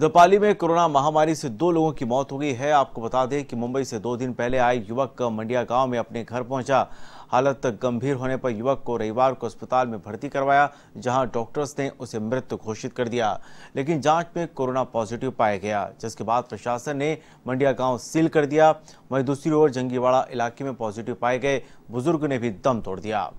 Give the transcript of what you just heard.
दपाली में कोरोना महामारी से दो लोगों की मौत हो गई है आपको बता दें कि मुंबई से दो दिन पहले आए युवक मंडिया गांव में अपने घर पहुंचा हालत गंभीर होने पर युवक को रविवार को अस्पताल में भर्ती करवाया जहां डॉक्टर्स ने उसे मृत घोषित कर दिया लेकिन जांच में कोरोना पॉजिटिव पाया गया जिसके बाद प्रशासन ने मंडिया गांव सील कर दिया वहीं दूसरी ओर जंगीवाड़ा इलाके में पॉजिटिव पाए गए बुजुर्ग ने भी दम तोड़ दिया